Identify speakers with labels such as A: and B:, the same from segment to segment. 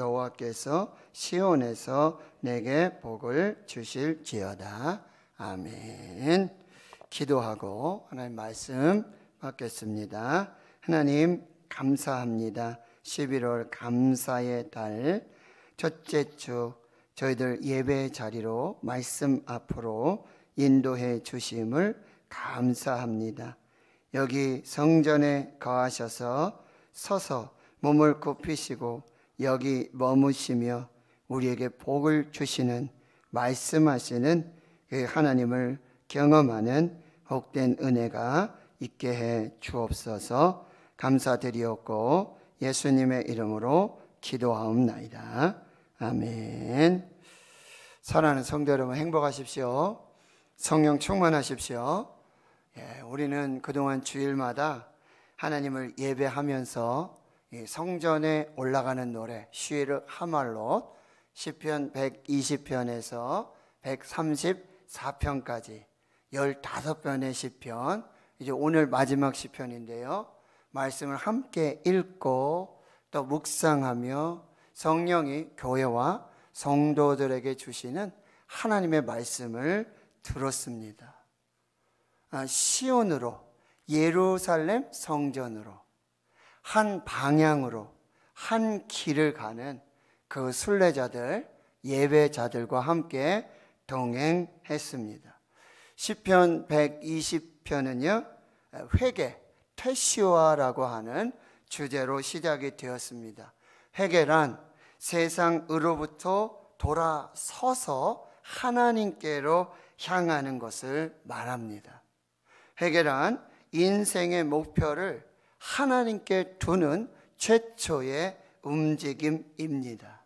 A: 여호와께서 시온에서 내게 복을 주실지어다. 아멘. 기도하고 하나님 말씀 받겠습니다. 하나님 감사합니다. 11월 감사의 달 첫째 주 저희들 예배 자리로 말씀 앞으로 인도해 주심을 감사합니다. 여기 성전에 거하셔서 서서 몸을 굽히시고 여기 머무시며 우리에게 복을 주시는 말씀하시는 그 하나님을 경험하는 복된 은혜가 있게 해 주옵소서 감사드리옵고 예수님의 이름으로 기도하옵나이다. 아멘. 사랑하는 성도 여러분 행복하십시오. 성령 충만하십시오. 예, 우리는 그동안 주일마다 하나님을 예배하면서 성전에 올라가는 노래 시를 하말로 시편 120편에서 134편까지 15편의 시편 이제 오늘 마지막 시편인데요. 말씀을 함께 읽고 또 묵상하며 성령이 교회와 성도들에게 주시는 하나님의 말씀을 들었습니다. 아, 시온으로 예루살렘 성전으로 한 방향으로 한 길을 가는 그 순례자들, 예배자들과 함께 동행했습니다. 시편 120편은요. 회개, 퇴시와라고 하는 주제로 시작이 되었습니다. 회개란 세상으로부터 돌아서서 하나님께로 향하는 것을 말합니다. 회개란 인생의 목표를 하나님께 두는 최초의 움직임입니다.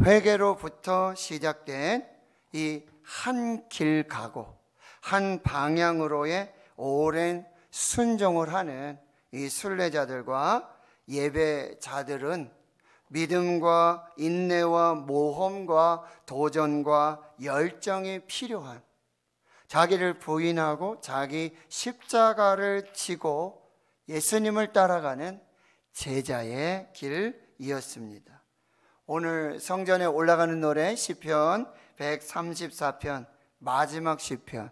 A: 회개로부터 시작된 이 한 길 가고 한 방향으로의 오랜 순종을 하는 이 순례자들과 예배자들은 믿음과 인내와 모험과 도전과 열정이 필요한 자기를 부인하고 자기 십자가를 지고 예수님을 따라가는 제자의 길이었습니다. 오늘 성전에 올라가는 노래 시편 134편 마지막 시편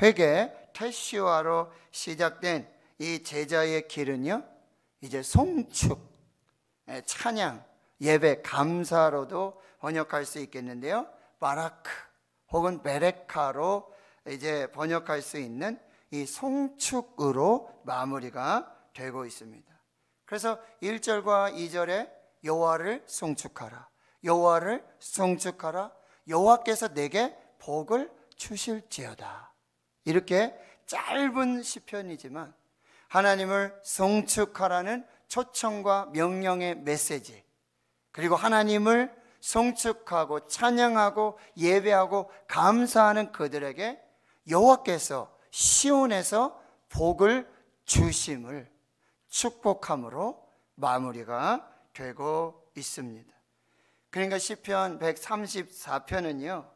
A: 회개 테시와로 시작된 이 제자의 길은요 이제 송축 예, 찬양 예배 감사로도 번역할 수 있겠는데요 바라크 혹은 베레카로 이제 번역할 수 있는 이 송축으로 마무리가 되고 있습니다. 그래서 1절과 2절에 여호와를 송축하라. 여호와를 송축하라. 여호와께서 내게 복을 주실지어다. 이렇게 짧은 시편이지만 하나님을 송축하라는 초청과 명령의 메시지 그리고 하나님을 송축하고 찬양하고 예배하고 감사하는 그들에게 여호와께서 시온에서 복을 주심을 축복함으로 마무리가 되고 있습니다. 그러니까 시편 134편은요.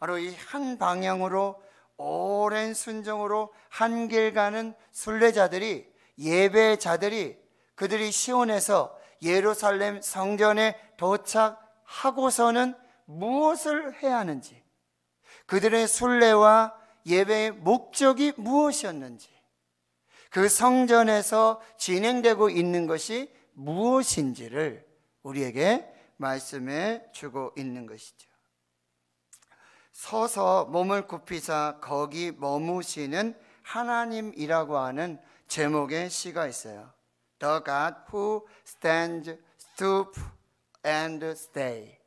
A: 바로 이 한 방향으로 오랜 순종으로 한 길 가는 순례자들이 예배자들이 그들이 시온에서 예루살렘 성전에 도착하고서는 무엇을 해야 하는지 그들의 순례와 예배의 목적이 무엇이었는지, 그 성전에서 진행되고 있는 것이 무엇인지를 우리에게 말씀해 주고 있는 것이죠. 서서 몸을 굽히사 거기 머무시는 하나님이라고 하는 제목의 시가 있어요. The God who stands, stoop and stay.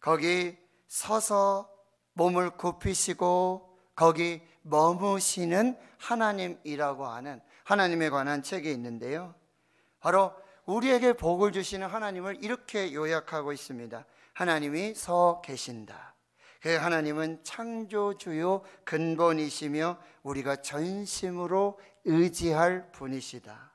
A: 거기 서서 몸을 굽히시고 거기 머무시는 하나님이라고 하는 하나님에 관한 책이 있는데요. 바로 우리에게 복을 주시는 하나님을 이렇게 요약하고 있습니다. 하나님이 서 계신다. 그 하나님은 창조주요 근본이시며 우리가 전심으로 의지할 분이시다.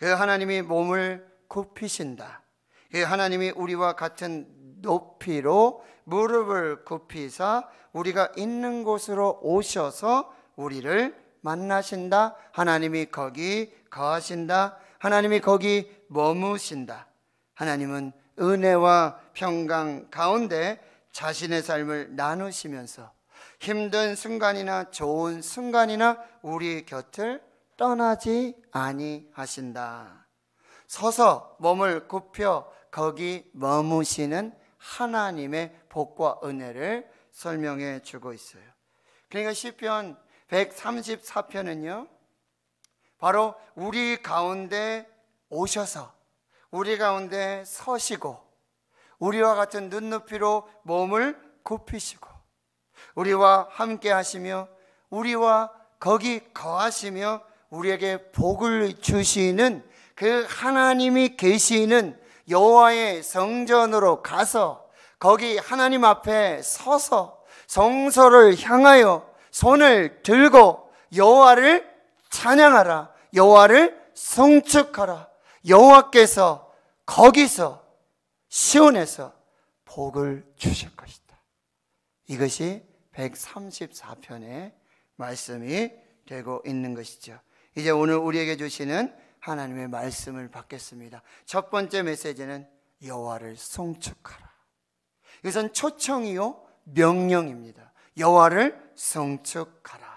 A: 그 하나님이 몸을 굽히신다. 그 하나님이 우리와 같은 높이로 무릎을 굽히사 우리가 있는 곳으로 오셔서 우리를 만나신다. 하나님이 거기 거하신다. 하나님이 거기 머무신다. 하나님은 은혜와 평강 가운데 자신의 삶을 나누시면서 힘든 순간이나 좋은 순간이나 우리 곁을 떠나지 아니하신다. 서서 몸을 굽혀 거기 머무시는 하나님의 복과 은혜를 설명해 주고 있어요. 그러니까 시편 134편은요. 바로 우리 가운데 오셔서 우리 가운데 서시고 우리와 같은 눈높이로 몸을 굽히시고 우리와 함께 하시며 우리와 거기 거하시며 우리에게 복을 주시는 그 하나님이 계시는 여호와의 성전으로 가서 거기 하나님 앞에 서서 성서를 향하여 손을 들고 여호와를 찬양하라. 여호와를 성축하라. 여호와께서 거기서 시온에서 복을 주실 것이다. 이것이 134편의 말씀이 되고 있는 것이죠. 이제 오늘 우리에게 주시는 하나님의 말씀을 받겠습니다. 첫 번째 메시지는 여호와를 성축하라 이것은 초청이요 명령입니다. 여호와를 성축하라.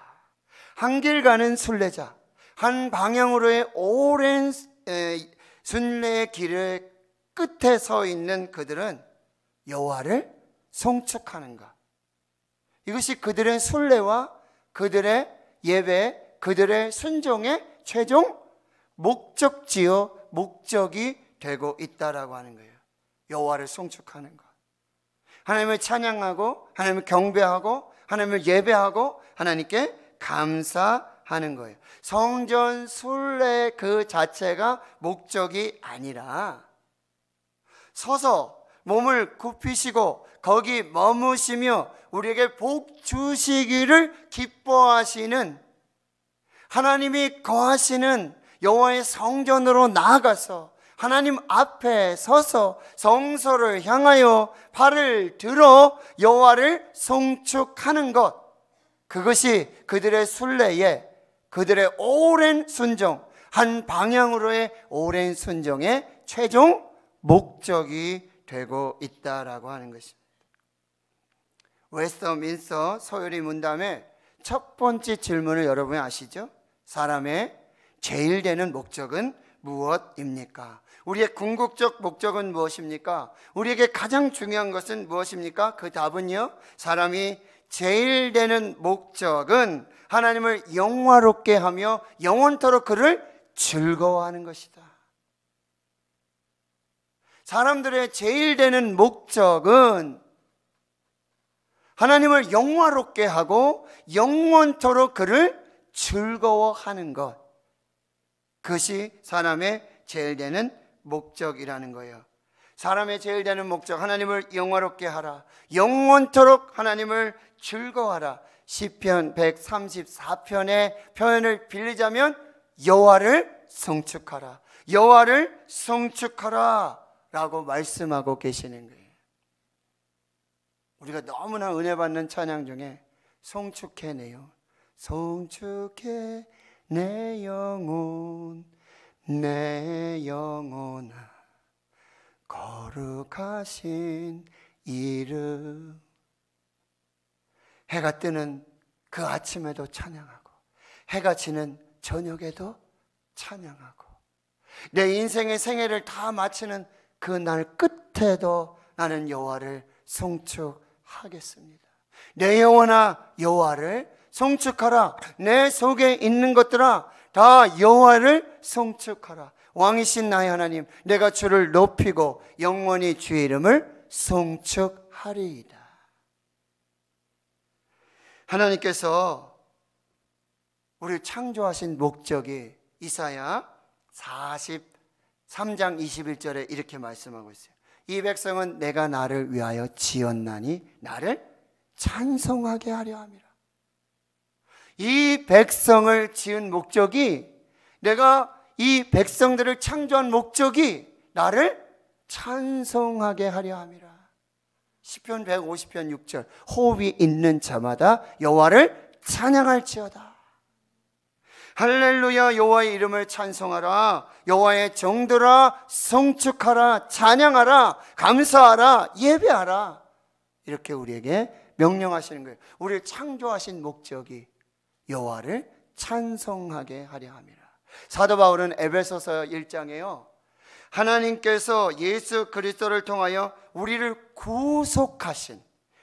A: 한 길 가는 순례자, 한 방향으로의 오랜 순례의 길의 끝에 서 있는 그들은 여호와를 성축하는가? 이것이 그들의 순례와 그들의 예배, 그들의 순종의 최종 목적지요 목적이 되고 있다라고 하는 거예요. 여호와를 송축하는 것. 하나님을 찬양하고 하나님을 경배하고 하나님을 예배하고 하나님께 감사하는 거예요. 성전 순례 그 자체가 목적이 아니라 서서 몸을 굽히시고 거기 머무시며 우리에게 복 주시기를 기뻐하시는 하나님이 거하시는 여호와의 성전으로 나아가서 하나님 앞에 서서 성소를 향하여 발을 들어 여호와를 송축하는 것 그것이 그들의 순례에 그들의 오랜 순종 한 방향으로의 오랜 순종의 최종 목적이 되고 있다라고 하는 것입니다. 웨스터민서 서유리 문담의 첫 번째 질문을 여러분이 아시죠? 사람의 제일 되는 목적은 무엇입니까? 우리의 궁극적 목적은 무엇입니까? 우리에게 가장 중요한 것은 무엇입니까? 그 답은요, 사람이 제일 되는 목적은 하나님을 영화롭게 하며 영원토록 그를 즐거워하는 것이다. 사람들의 제일 되는 목적은 하나님을 영화롭게 하고 영원토록 그를 즐거워하는 것. 그것이 사람의 제일 되는 목적이라는 거예요. 사람의 제일 되는 목적 하나님을 영화롭게 하라. 영원토록 하나님을 즐거워하라. 시편 134편의 표현을 빌리자면 여호와를 성축하라. 여호와를 성축하라라고 말씀하고 계시는 거예요. 우리가 너무나 은혜 받는 찬양 중에 성축해내요. 성축해 내 영혼 내 영혼아 거룩하신 이름 해가 뜨는 그 아침에도 찬양하고 해가 지는 저녁에도 찬양하고 내 인생의 생애를 다 마치는 그 날 끝에도 나는 여호와를 송축하겠습니다. 내 영혼아 여호와를 송축하라. 내 속에 있는 것들아 다 여호와를 송축하라. 왕이신 나의 하나님 내가 주를 높이고 영원히 주의 이름을 송축하리이다. 하나님께서 우리 창조하신 목적이 이사야 43장 21절에 이렇게 말씀하고 있어요. 이 백성은 내가 나를 위하여 지었나니 나를 찬송하게 하려 함이라. 이 백성을 지은 목적이 내가 이 백성들을 창조한 목적이 나를 찬송하게 하려 함이라. 시편 150편 6절. 호흡이 있는 자마다 여호와를 찬양할지어다. 할렐루야 여호와의 이름을 찬송하라. 여호와의 정도라 성축하라 찬양하라 감사하라 예배하라. 이렇게 우리에게 명령하시는 거예요. 우리를 창조하신 목적이 여호와를 찬송하게 하려 함이라. 사도 바울은 에베소서 1장에요. 하나님께서 예수 그리스도를 통하여 우리를 구속하신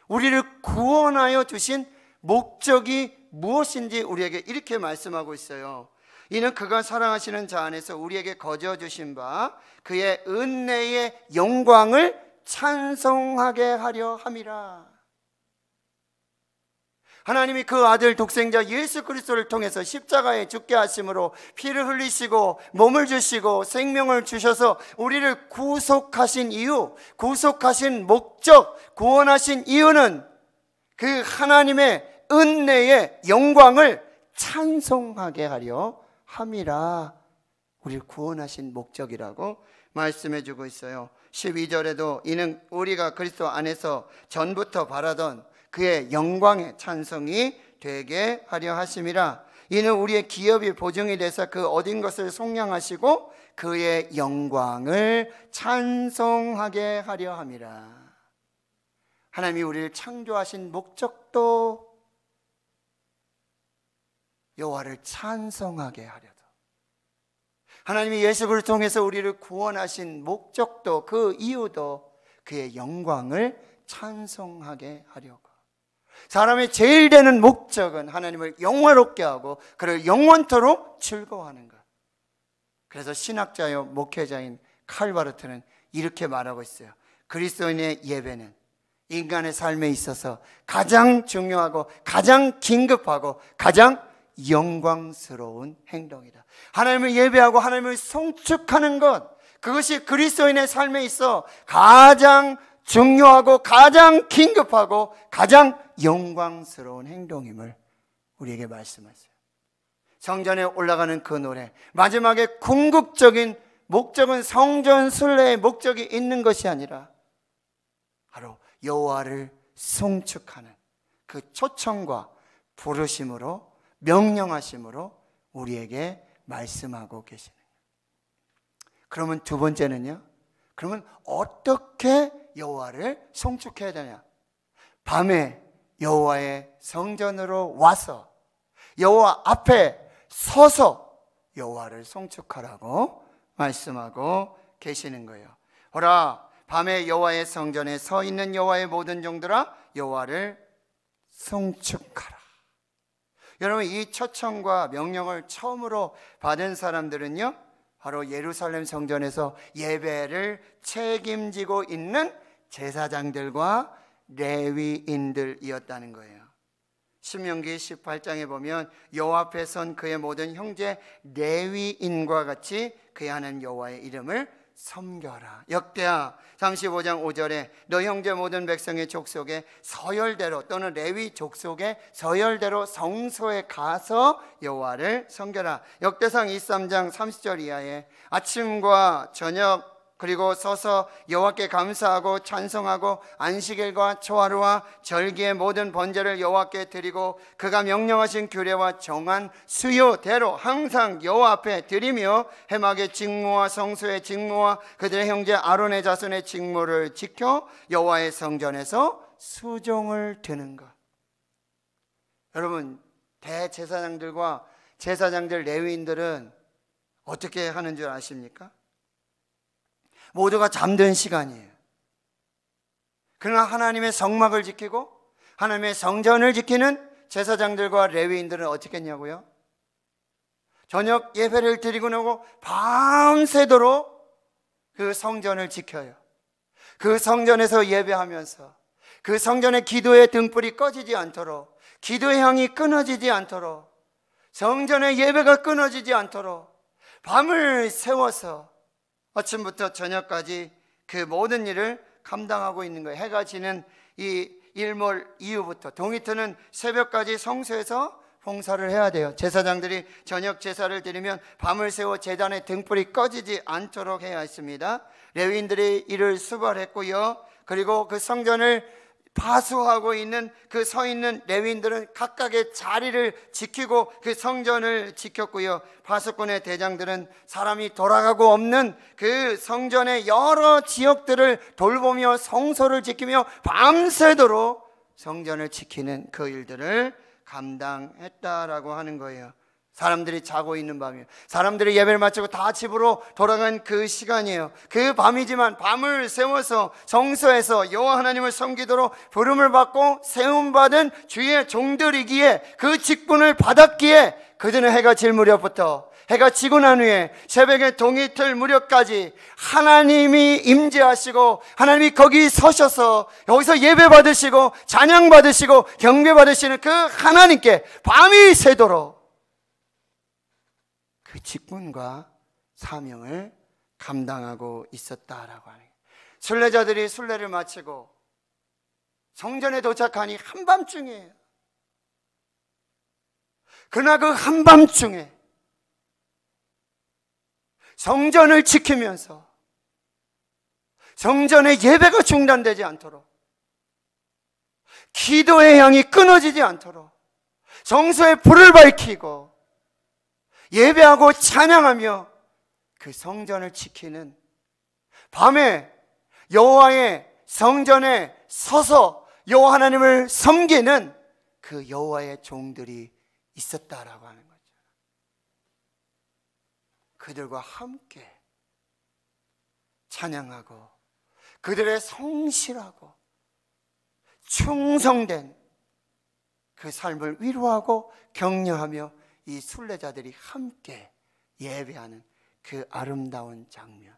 A: 우리를 구원하여 주신 목적이 무엇인지 우리에게 이렇게 말씀하고 있어요. 이는 그가 사랑하시는 자 안에서 우리에게 거저 주신 바 그의 은혜의 영광을 찬송하게 하려 함이라. 하나님이 그 아들 독생자 예수 그리스도를 통해서 십자가에 죽게 하심으로 피를 흘리시고 몸을 주시고 생명을 주셔서 우리를 구속하신 이유, 구속하신 목적, 구원하신 이유는 그 하나님의 은혜의 영광을 찬송하게 하려 함이라 우리를 구원하신 목적이라고 말씀해 주고 있어요. 12절에도 이는 우리가 그리스도 안에서 전부터 바라던 그의 영광의 찬성이 되게 하려 하심이라. 이는 우리의 기업이 보증이 돼서 그 얻은 것을 속량하시고 그의 영광을 찬송하게 하려 함이라. 하나님이 우리를 창조하신 목적도 여호와를 찬송하게 하려다. 하나님이 예수 를 통해서 우리를 구원하신 목적도 그 이유도 그의 영광을 찬송하게 하려고. 사람의 제일 되는 목적은 하나님을 영화롭게 하고 그를 영원토록 즐거워하는 것. 그래서 신학자요 목회자인 칼바르트는 이렇게 말하고 있어요. 그리스도인의 예배는 인간의 삶에 있어서 가장 중요하고 가장 긴급하고 가장 영광스러운 행동이다. 하나님을 예배하고 하나님을 송축하는 것 그것이 그리스도인의 삶에 있어 가장 중요하고 가장 긴급하고 가장 영광스러운 행동임을 우리에게 말씀하세요. 성전에 올라가는 그 노래, 마지막에 궁극적인 목적은 성전 순례의 목적이 있는 것이 아니라 바로 여호와를 송축하는 그 초청과 부르심으로 명령하심으로 우리에게 말씀하고 계시는 그러면 두 번째는요. 그러면 어떻게 여호와를 송축해야 되냐? 밤에 여호와의 성전으로 와서 여호와 앞에 서서 여호와를 송축하라고 말씀하고 계시는 거예요. 보라 밤에 여호와의 성전에 서 있는 여호와의 모든 종들아 여호와를 송축하라. 여러분 이 초청과 명령을 처음으로 받은 사람들은요 바로 예루살렘 성전에서 예배를 책임지고 있는 제사장들과 레위인들이었다는 거예요. 신명기 18장에 보면 여 앞에 선 그의 모든 형제 레위인과 같이 그의 하는 여호와의 이름을 섬겨라. 역대하 35장 5절에 너 형제 모든 백성의 족속의 서열대로 또는 레위 족속의 서열대로 성소에 가서 여호와를 섬겨라. 역대상 23장 30절 이하에 아침과 저녁 그리고 서서 여호와께 감사하고 찬송하고 안식일과 초하루와 절기의 모든 번제를 여호와께 드리고 그가 명령하신 규례와 정한 수요대로 항상 여호와 앞에 드리며 해막의 직무와 성소의 직무와 그들의 형제 아론의 자손의 직무를 지켜 여호와의 성전에서 수종을 드는 것. 여러분 대제사장들과 제사장들 레위인들은 어떻게 하는 줄 아십니까? 모두가 잠든 시간이에요. 그러나 하나님의 성막을 지키고 하나님의 성전을 지키는 제사장들과 레위인들은 어떻게 냐고요 저녁 예배를 드리고 나고 밤새도록 그 성전을 지켜요. 그 성전에서 예배하면서 그 성전의 기도의 등불이 꺼지지 않도록 기도의 향이 끊어지지 않도록 성전의 예배가 끊어지지 않도록 밤을 세워서 아침부터 저녁까지 그 모든 일을 감당하고 있는 거예요. 해가 지는 이 일몰 이후부터 동이트는 새벽까지 성소에서 봉사를 해야 돼요. 제사장들이 저녁 제사를 드리면 밤을 새워 제단의 등불이 꺼지지 않도록 해야 했습니다. 레위인들이 이를 수발했고요. 그리고 그 성전을 파수하고 있는 그 서 있는 레윈들은 각각의 자리를 지키고 그 성전을 지켰고요. 파수꾼의 대장들은 사람이 돌아가고 없는 그 성전의 여러 지역들을 돌보며 성소를 지키며 밤새도록 성전을 지키는 그 일들을 감당했다라고 하는 거예요. 사람들이 자고 있는 밤이에요. 사람들이 예배를 마치고 다 집으로 돌아간 그 시간이에요. 그 밤이지만 밤을 세워서 성서에서 여호와 하나님을 섬기도록 부름을 받고 세움 받은 주의 종들이기에 그 직분을 받았기에 그들은 해가 질 무렵부터 해가 지고 난 후에 새벽에 동이 틀 무렵까지 하나님이 임재하시고 하나님이 거기 서셔서 여기서 예배 받으시고 찬양 받으시고 경배 받으시는 그 하나님께 밤이 새도록 그 직분과 사명을 감당하고 있었다라고 하는 거예요. 순례자들이 순례를 마치고 성전에 도착하니 한밤중이에요. 그러나 그 한밤중에 성전을 지키면서 성전의 예배가 중단되지 않도록 기도의 향이 끊어지지 않도록 성소에 불을 밝히고 예배하고 찬양하며 그 성전을 지키는 밤에 여호와의 성전에 서서 여호와 하나님을 섬기는 그 여호와의 종들이 있었다라고 하는 거죠. 그들과 함께 찬양하고 그들의 성실하고 충성된 그 삶을 위로하고 격려하며 이 순례자들이 함께 예배하는 그 아름다운 장면.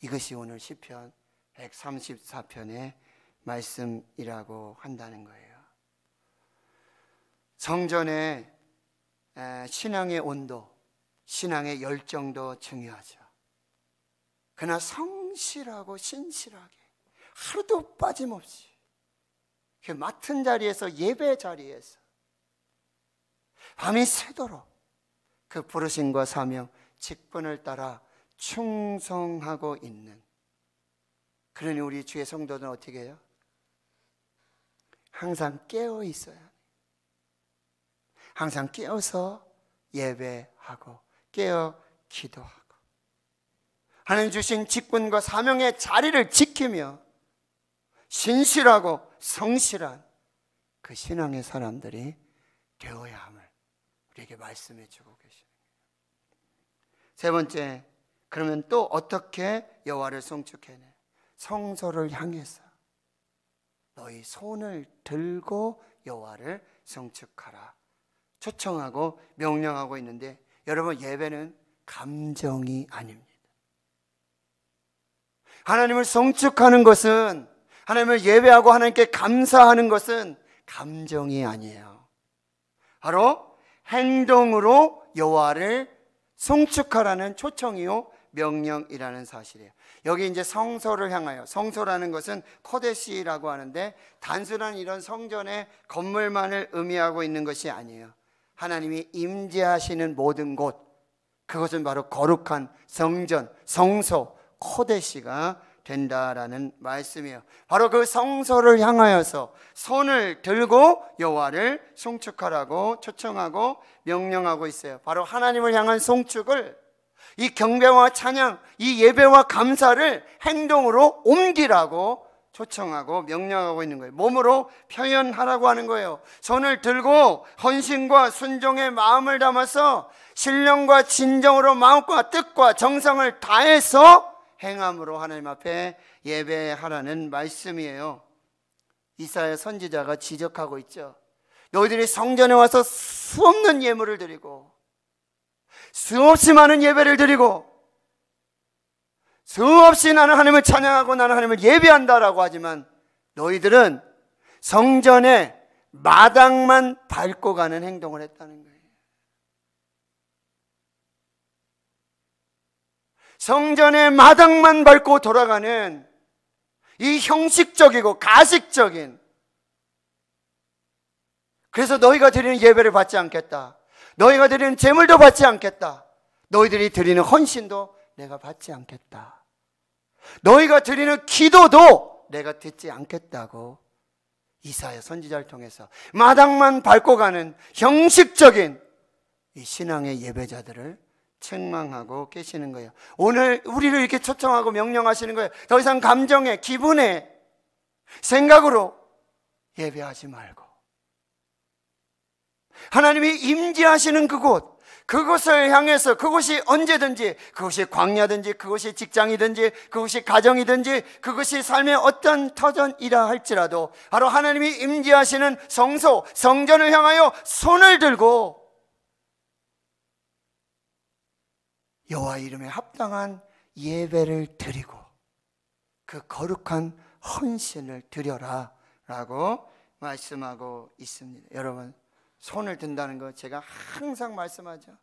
A: 이것이 오늘 시편 134편의 말씀이라고 한다는 거예요. 성전의 신앙의 온도, 신앙의 열정도 중요하죠. 그러나 성실하고 신실하게 하루도 빠짐없이 그 맡은 자리에서 예배 자리에서 밤이 새도록 그부르신과 사명, 직분을 따라 충성하고 있는 그러니 우리 주의 성도는 어떻게 해요? 항상 깨어 있어야 항상 깨어서 예배하고 깨어 기도하고 하나님 주신 직분과 사명의 자리를 지키며 신실하고 성실한 그 신앙의 사람들이 되어야 합니 우리에게 말씀해 주고 계시는 거예요. 세 번째, 그러면 또 어떻게 여호와를 송축해내? 성소를 향해서 너희 손을 들고 여호와를 성축하라 초청하고 명령하고 있는데 여러분 예배는 감정이 아닙니다. 하나님을 성축하는 것은 하나님을 예배하고 하나님께 감사하는 것은 감정이 아니에요. 바로 행동으로 여호와를 송축하라는 초청이요 명령이라는 사실이에요. 여기 이제 성소를 향하여 성소라는 것은 코데시라고 하는데 단순한 이런 성전의 건물만을 의미하고 있는 것이 아니에요. 하나님이 임재하시는 모든 곳 그것은 바로 거룩한 성전 성소 코데시가 된다라는 말씀이에요. 바로 그 성소를 향하여서 손을 들고 여호와를 송축하라고 초청하고 명령하고 있어요. 바로 하나님을 향한 송축을 이 경배와 찬양, 이 예배와 감사를 행동으로 옮기라고 초청하고 명령하고 있는 거예요. 몸으로 표현하라고 하는 거예요. 손을 들고 헌신과 순종의 마음을 담아서 신령과 진정으로 마음과 뜻과 정성을 다해서 행함으로 하나님 앞에 예배하라는 말씀이에요. 이사야 선지자가 지적하고 있죠. 너희들이 성전에 와서 수없는 예물을 드리고 수없이 많은 예배를 드리고 수없이 나는 하나님을 찬양하고 나는 하나님을 예배한다라고 하지만 너희들은 성전에 마당만 밟고 가는 행동을 했다는 거예요. 성전의 마당만 밟고 돌아가는 이 형식적이고 가식적인 그래서 너희가 드리는 예배를 받지 않겠다. 너희가 드리는 재물도 받지 않겠다. 너희들이 드리는 헌신도 내가 받지 않겠다. 너희가 드리는 기도도 내가 듣지 않겠다고 이사야 선지자를 통해서 마당만 밟고 가는 형식적인 이 신앙의 예배자들을 책망하고 깨시는 거예요. 오늘 우리를 이렇게 초청하고 명령하시는 거예요. 더 이상 감정에, 기분에, 생각으로 예배하지 말고. 하나님이 임재하시는 그곳, 그곳을 향해서 그곳이 언제든지, 그곳이 광야든지, 그곳이 직장이든지, 그곳이 가정이든지, 그것이 삶의 어떤 터전이라 할지라도 바로 하나님이 임재하시는 성소, 성전을 향하여 손을 들고 여호와 이름에 합당한 예배를 드리고 그 거룩한 헌신을 드려라라고 말씀하고 있습니다. 여러분 손을 든다는 거 제가 항상 말씀하죠.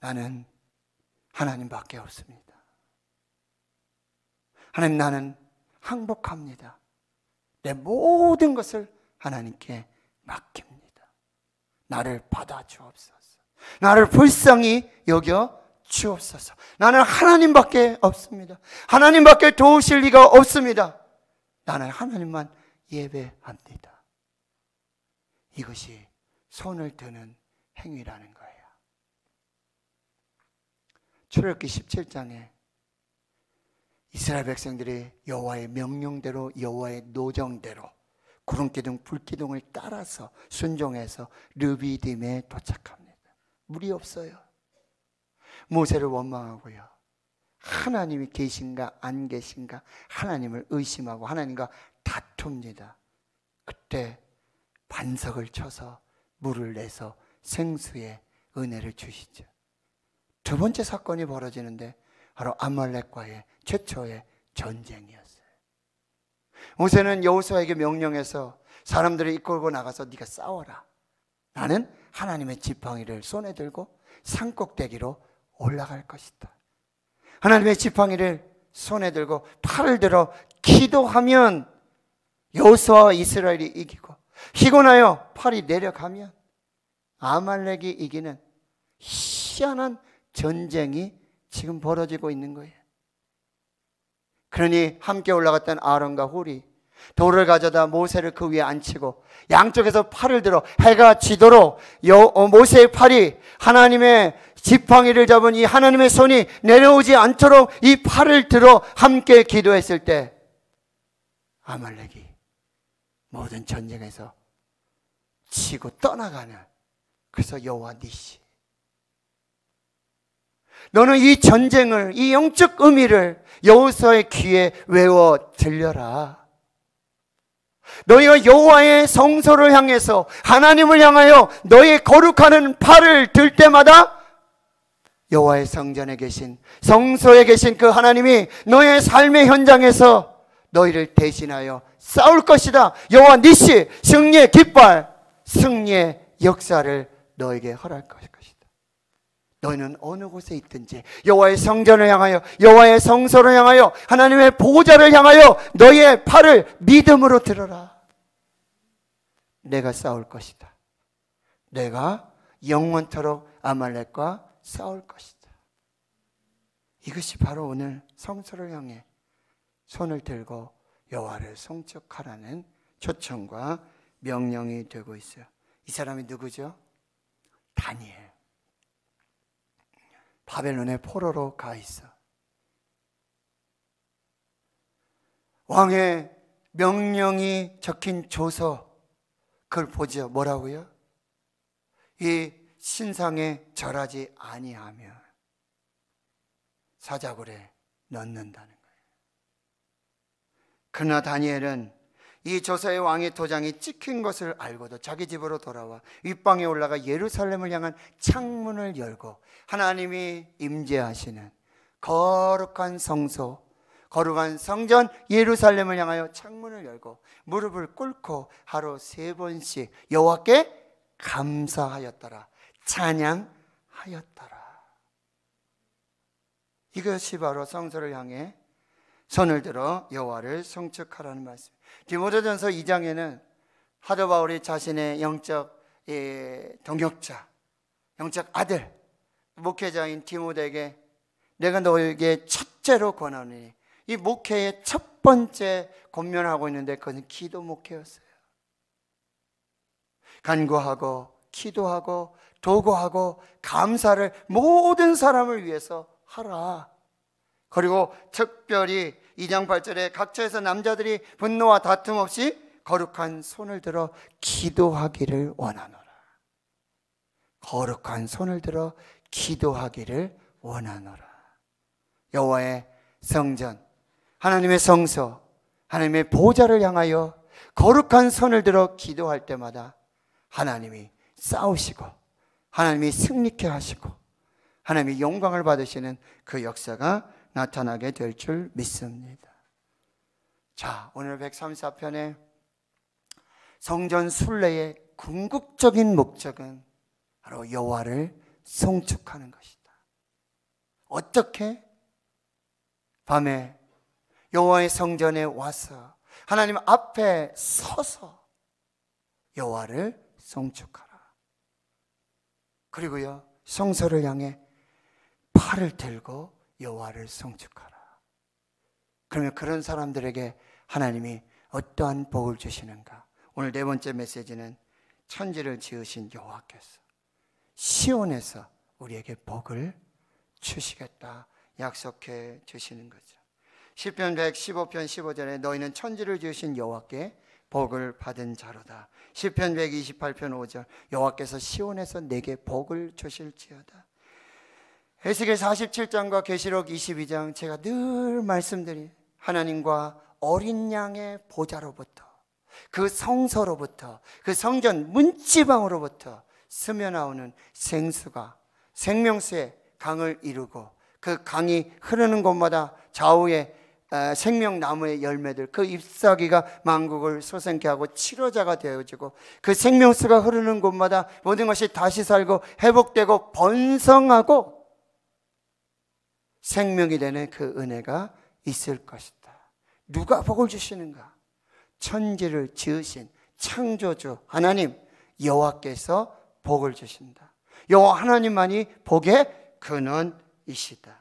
A: 나는 하나님밖에 없습니다. 하나님 나는 항복합니다. 내 모든 것을 하나님께 맡깁니다. 나를 받아 주옵소서. 나를 불쌍히 여겨 주옵소서. 나는 하나님밖에 없습니다. 하나님밖에 도우실 리가 없습니다. 나는 하나님만 예배합니다. 이것이 손을 드는 행위라는 거예요. 출애굽기 17장에 이스라엘 백성들이 여호와의 명령대로 여호와의 노정대로 구름기둥 불기둥을 따라서 순종해서 르비딤에 도착합니다. 무리 없어요. 모세를 원망하고요. 하나님이 계신가 안 계신가 하나님을 의심하고 하나님과 다툽니다. 그때 반석을 쳐서 물을 내서 생수의 은혜를 주시죠. 두 번째 사건이 벌어지는데 바로 아말렉과의 최초의 전쟁이었어요. 모세는 여호수아에게 명령해서 사람들을 이끌고 나가서 네가 싸워라. 나는 하나님의 지팡이를 손에 들고 산꼭대기로 올라갈 것이다. 하나님의 지팡이를 손에 들고 팔을 들어 기도하면 여호수아 이스라엘이 이기고 희곤하여 팔이 내려가면 아말렉이 이기는 희한한 전쟁이 지금 벌어지고 있는 거예요. 그러니 함께 올라갔던 아론과 홀이 돌을 가져다 모세를 그 위에 앉히고 양쪽에서 팔을 들어 해가 지도록 여, 어, 모세의 팔이 하나님의 지팡이를 잡은 이 하나님의 손이 내려오지 않도록 이 팔을 들어 함께 기도했을 때 아말렉이 모든 전쟁에서 치고 떠나가는 그래서 여호와 니시 네 너는 이 전쟁을 이 영적 의미를 여호수아의 귀에 외워 들려라. 너희가 여호와의 성소를 향해서 하나님을 향하여 너희 거룩하는 팔을 들 때마다 여호와의 성전에 계신 성소에 계신 그 하나님이 너의 삶의 현장에서 너희를 대신하여 싸울 것이다. 여호와 니시 승리의 깃발, 승리의 역사를 너에게 허락할 것이다. 너희는 어느 곳에 있든지 여호와의 성전을 향하여 여호와의 성소를 향하여 하나님의 보호자를 향하여 너희의 팔을 믿음으로 들어라. 내가 싸울 것이다. 내가 영원토록 아말렉과 싸울 것이다. 이것이 바로 오늘 성소를 향해 손을 들고 여호와를 송축하라는 초청과 명령이 되고 있어요. 이 사람이 누구죠? 다니엘. 바벨론의 포로로 가 있어. 왕의 명령이 적힌 조서 그걸 보죠. 뭐라고요? 이 신상에 절하지 아니하며 사자굴에 넣는다는 거예요. 그러나 다니엘은 이 조사의 왕의 도장이 찍힌 것을 알고도 자기 집으로 돌아와 윗방에 올라가 예루살렘을 향한 창문을 열고 하나님이 임재하시는 거룩한 성소 거룩한 성전 예루살렘을 향하여 창문을 열고 무릎을 꿇고 하루 세 번씩 여호와께 감사하였더라 찬양하였더라 이것이 바로 성소를 향해 손을 들어 여호와를 성축하라는 말씀. 디모데전서 2장에는 하드 바울이 자신의 영적 예, 동역자, 영적 아들 목회자인 디모데에게 내가 너에게 첫째로 권하노니 이 목회의 첫 번째 권면하고 있는데 그것은 기도 목회였어요. 간구하고 기도하고 도구하고 감사를 모든 사람을 위해서 하라. 그리고 특별히 2장 8절에 각처에서 남자들이 분노와 다툼 없이 거룩한 손을 들어 기도하기를 원하노라. 거룩한 손을 들어 기도하기를 원하노라. 여호와의 성전, 하나님의 성소, 하나님의 보좌를 향하여 거룩한 손을 들어 기도할 때마다 하나님이 싸우시고 하나님이 승리케 하시고 하나님이 영광을 받으시는 그 역사가 나타나게 될 줄 믿습니다. 자, 오늘 134편의 성전 순례의 궁극적인 목적은 바로 여호와를 송축하는 것이다. 어떻게 밤에 여호와의 성전에 와서 하나님 앞에 서서 여호와를 송축하라. 그리고요 성소를 향해 팔을 들고 여호와를 송축하라. 그러면 그런 사람들에게 하나님이 어떠한 복을 주시는가? 오늘 네 번째 메시지는 천지를 지으신 여호와께서 시온에서 우리에게 복을 주시겠다 약속해 주시는 거죠. 시편 115편 15절에 너희는 천지를 지으신 여호와께 복을 받은 자로다. 시편 128편 5절 여호와께서 시온에서 내게 복을 주실지어다. 에스겔 47장과 계시록 22장 제가 늘 말씀드린 하나님과 어린 양의 보좌로부터 그 성서로부터 그 성전 문지방으로부터 스며 나오는 생수가 생명수의 강을 이루고 그 강이 흐르는 곳마다 좌우에 생명나무의 열매들 그 잎사귀가 만국을 소생케 하고 치료자가 되어지고 그 생명수가 흐르는 곳마다 모든 것이 다시 살고 회복되고 번성하고 생명이 되는 그 은혜가 있을 것이다. 누가 복을 주시는가? 천지를 지으신 창조주 하나님 여호와께서 복을 주신다. 여호와 하나님만이 복의 근원이시다.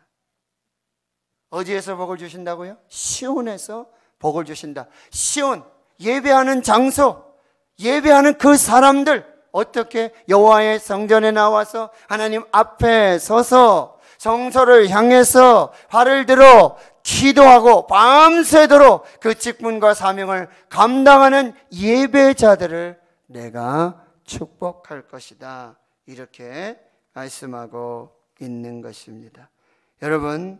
A: 어디에서 복을 주신다고요? 시온에서 복을 주신다. 시온 예배하는 장소, 예배하는 그 사람들 어떻게 여호와의 성전에 나와서 하나님 앞에 서서 정서를 향해서 발을 들어 기도하고 밤새도록 그 직분과 사명을 감당하는 예배자들을 내가 축복할 것이다. 이렇게 말씀하고 있는 것입니다. 여러분,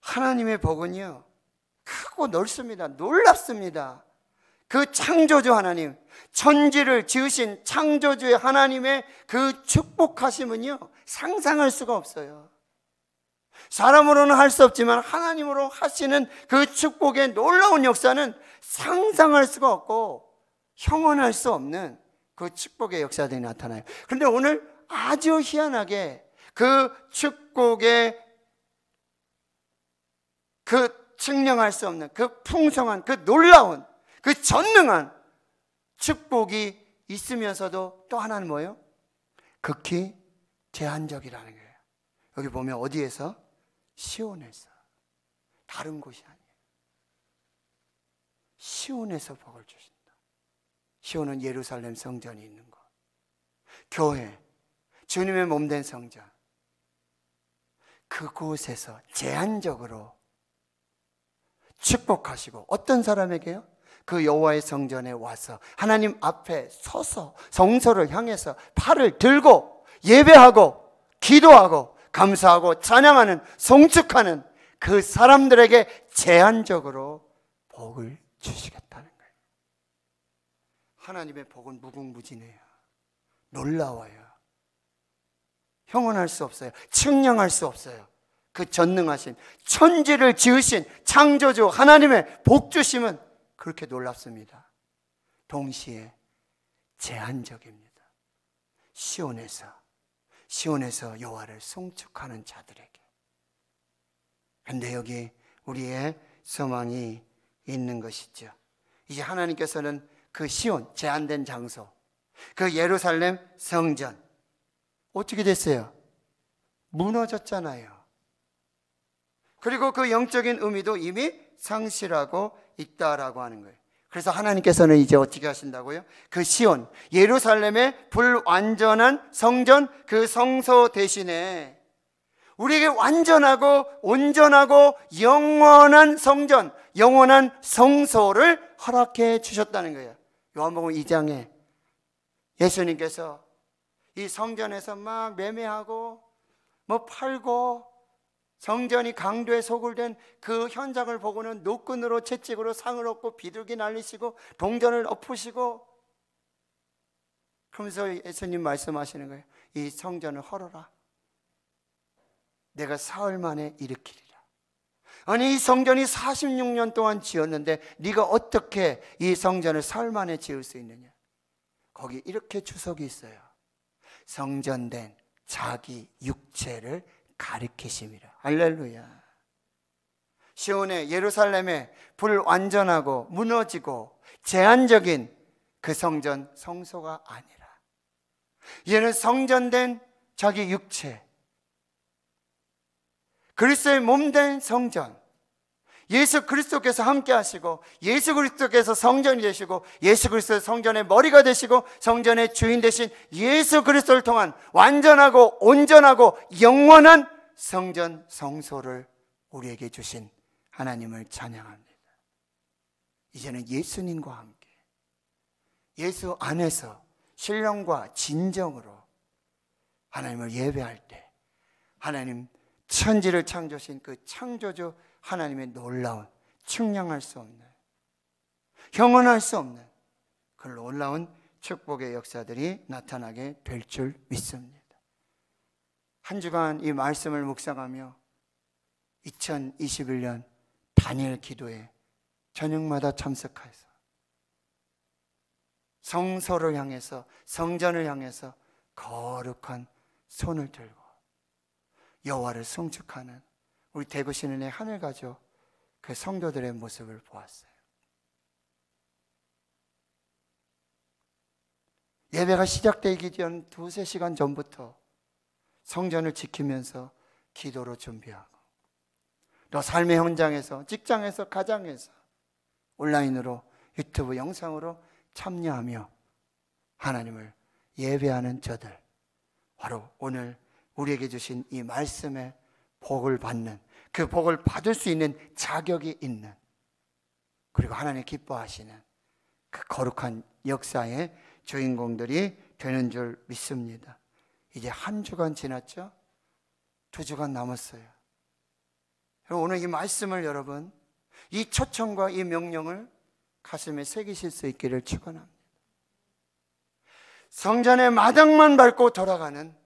A: 하나님의 복은요, 크고 넓습니다. 놀랍습니다. 그 창조주 하나님, 천지를 지으신 창조주의 하나님의 그 축복하심은요, 상상할 수가 없어요. 사람으로는 할 수 없지만 하나님으로 하시는 그 축복의 놀라운 역사는 상상할 수가 없고 형언할 수 없는 그 축복의 역사들이 나타나요. 그런데 오늘 아주 희한하게 그 축복의 그 측량할 수 없는 그 풍성한 그 놀라운 그 전능한 축복이 있으면서도 또 하나는 뭐예요? 극히 제한적이라는 거예요. 여기 보면 어디에서? 시온에서. 다른 곳이 아니에요. 시온에서 복을 주신다. 시온은 예루살렘 성전이 있는 곳. 교회, 주님의 몸 된 성전. 그곳에서 제한적으로 축복하시고 어떤 사람에게요? 그 여호와의 성전에 와서 하나님 앞에 서서 성소를 향해서 팔을 들고 예배하고 기도하고 감사하고 찬양하는 송축하는 그 사람들에게 제한적으로 복을 주시겠다는 거예요. 하나님의 복은 무궁무진해요. 놀라워요. 형언할 수 없어요. 측량할 수 없어요. 그 전능하신 천지를 지으신 창조주 하나님의 복주심은 그렇게 놀랍습니다. 동시에 제한적입니다. 시온에서 시온에서 여호와를 송축하는 자들에게. 근데 여기 우리의 소망이 있는 것이죠. 이제 하나님께서는 그 시온 제한된 장소, 그 예루살렘 성전 어떻게 됐어요? 무너졌잖아요. 그리고 그 영적인 의미도 이미 상실하고 있다라고 하는 거예요. 그래서 하나님께서는 이제 어떻게 하신다고요? 그 시온, 예루살렘의 불완전한 성전, 그 성소 대신에 우리에게 완전하고 온전하고 영원한 성전, 영원한 성소를 허락해 주셨다는 거예요. 요한복음 2장에 예수님께서 이 성전에서 막 매매하고 뭐 팔고 성전이 강도에 소굴된 그 현장을 보고는 노끈으로 채찍으로 상을 얻고 비둘기 날리시고 동전을 엎으시고 그러면서 예수님 말씀하시는 거예요. 이 성전을 헐어라. 내가 사흘 만에 일으키리라. 아니 이 성전이 46년 동안 지었는데 네가 어떻게 이 성전을 사흘 만에 지을 수 있느냐? 거기 이렇게 주석이 있어요. 성전된 자기 육체를 가르키심이라. 알렐루야. 시온의 예루살렘의 불완전하고 무너지고 제한적인 그 성전 성소가 아니라 얘는 성전된 자기 육체 그리스의몸된 성전 예수 그리스도께서 함께 하시고 예수 그리스도께서 성전이 되시고 예수 그리스도의 성전의 머리가 되시고 성전의 주인 되신 예수 그리스도를 통한 완전하고 온전하고 영원한 성전 성소를 우리에게 주신 하나님을 찬양합니다. 이제는 예수님과 함께 예수 안에서 신령과 진정으로 하나님을 예배할 때 하나님 천지를 창조하신 그 창조주 하나님의 놀라운 측량할 수 없는 형언할 수 없는 그 놀라운 축복의 역사들이 나타나게 될 줄 믿습니다. 한 주간 이 말씀을 묵상하며 2021년 단일 기도에 저녁마다 참석해서 성소를 향해서 성전을 향해서 거룩한 손을 들고 여호와를 송축하는 우리 대구신는의 하늘가족 그 성도들의 모습을 보았어요. 예배가 시작되기 전 두세 시간 전부터 성전을 지키면서 기도로 준비하고 또 삶의 현장에서 직장에서 가정에서 온라인으로 유튜브 영상으로 참여하며 하나님을 예배하는 저들 바로 오늘 우리에게 주신 이 말씀의 복을 받는 그 복을 받을 수 있는 자격이 있는 그리고 하나님 기뻐하시는 그 거룩한 역사의 주인공들이 되는 줄 믿습니다. 이제 한 주간 지났죠? 두 주간 남았어요. 오늘 이 말씀을 여러분 이 초청과 이 명령을 가슴에 새기실 수 있기를 축원합니다. 성전의 마당만 밟고 돌아가는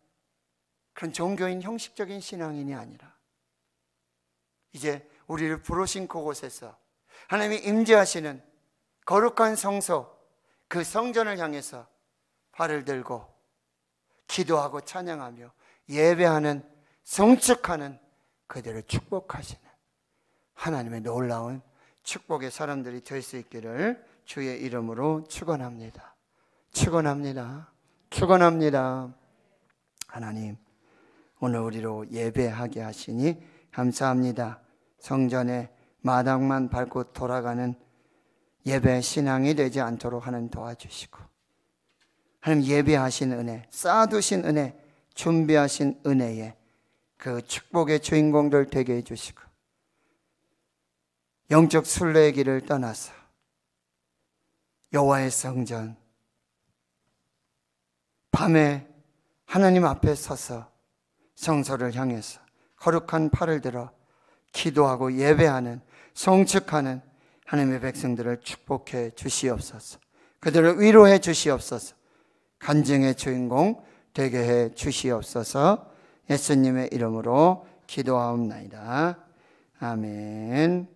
A: 그런 종교인 형식적인 신앙인이 아니라 이제 우리를 부르신 그곳에서 하나님이 임재하시는 거룩한 성소 그 성전을 향해서 발을 들고 기도하고 찬양하며 예배하는 성축하는 그들을 축복하시는 하나님의 놀라운 축복의 사람들이 될 수 있기를 주의 이름으로 축원합니다. 축원합니다. 축원합니다. 하나님 오늘 우리로 예배하게 하시니 감사합니다. 성전의 마당만 밟고 돌아가는 예배 신앙이 되지 않도록 하는 도와주시고 하나님 예배하신 은혜, 쌓아두신 은혜, 준비하신 은혜에 그 축복의 주인공들 되게 해주시고 영적 순례의 길을 떠나서 여호와의 성전 밤에 하나님 앞에 서서 성소를 향해서 거룩한 팔을 들어 기도하고 예배하는 성축하는 하나님의 백성들을 축복해 주시옵소서. 그들을 위로해 주시옵소서. 간증의 주인공 되게 해 주시옵소서. 예수님의 이름으로 기도하옵나이다. 아멘.